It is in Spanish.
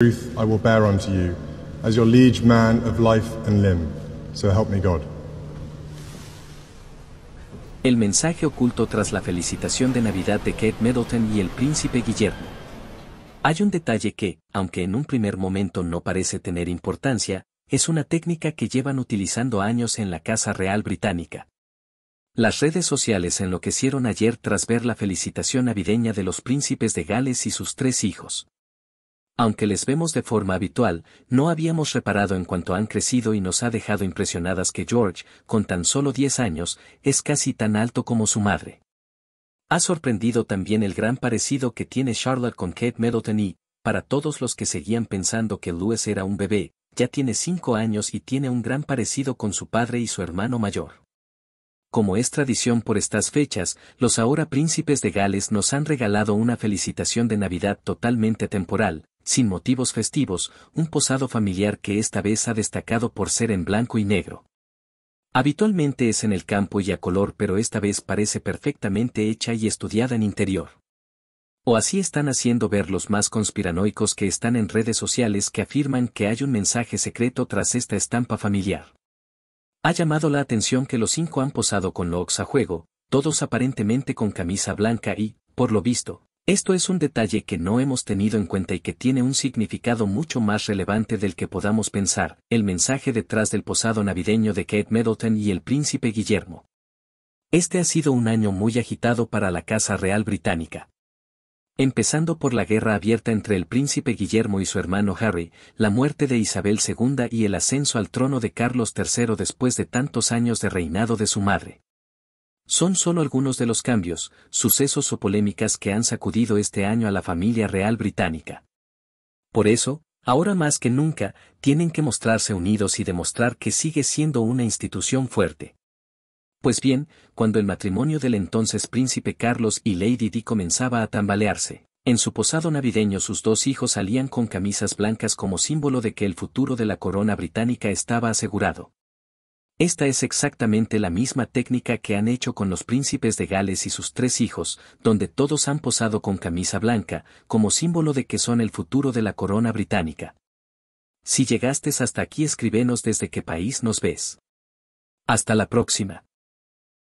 El mensaje oculto tras la felicitación de Navidad de Kate Middleton y el príncipe Guillermo. Hay un detalle que, aunque en un primer momento no parece tener importancia, es una técnica que llevan utilizando años en la Casa Real Británica. Las redes sociales enloquecieron ayer tras ver la felicitación navideña de los príncipes de Gales y sus tres hijos aunque les vemos de forma habitual, no habíamos reparado en cuanto han crecido y nos ha dejado impresionadas que George, con tan solo 10 años, es casi tan alto como su madre. Ha sorprendido también el gran parecido que tiene Charlotte con Kate Middleton y, para todos los que seguían pensando que Louis era un bebé, ya tiene 5 años y tiene un gran parecido con su padre y su hermano mayor. Como es tradición por estas fechas, los ahora príncipes de Gales nos han regalado una felicitación de Navidad totalmente temporal, sin motivos festivos, un posado familiar que esta vez ha destacado por ser en blanco y negro. Habitualmente es en el campo y a color pero esta vez parece perfectamente hecha y estudiada en interior. O así están haciendo ver los más conspiranoicos que están en redes sociales que afirman que hay un mensaje secreto tras esta estampa familiar. Ha llamado la atención que los cinco han posado con lox a juego, todos aparentemente con camisa blanca y, por lo visto, esto es un detalle que no hemos tenido en cuenta y que tiene un significado mucho más relevante del que podamos pensar, el mensaje detrás del posado navideño de Kate Middleton y el príncipe Guillermo. Este ha sido un año muy agitado para la Casa Real Británica. Empezando por la guerra abierta entre el príncipe Guillermo y su hermano Harry, la muerte de Isabel II y el ascenso al trono de Carlos III después de tantos años de reinado de su madre. Son solo algunos de los cambios, sucesos o polémicas que han sacudido este año a la familia real británica. Por eso, ahora más que nunca, tienen que mostrarse unidos y demostrar que sigue siendo una institución fuerte. Pues bien, cuando el matrimonio del entonces príncipe Carlos y Lady Di comenzaba a tambalearse, en su posado navideño sus dos hijos salían con camisas blancas como símbolo de que el futuro de la corona británica estaba asegurado. Esta es exactamente la misma técnica que han hecho con los príncipes de Gales y sus tres hijos, donde todos han posado con camisa blanca, como símbolo de que son el futuro de la corona británica. Si llegaste hasta aquí escríbenos desde qué país nos ves. Hasta la próxima.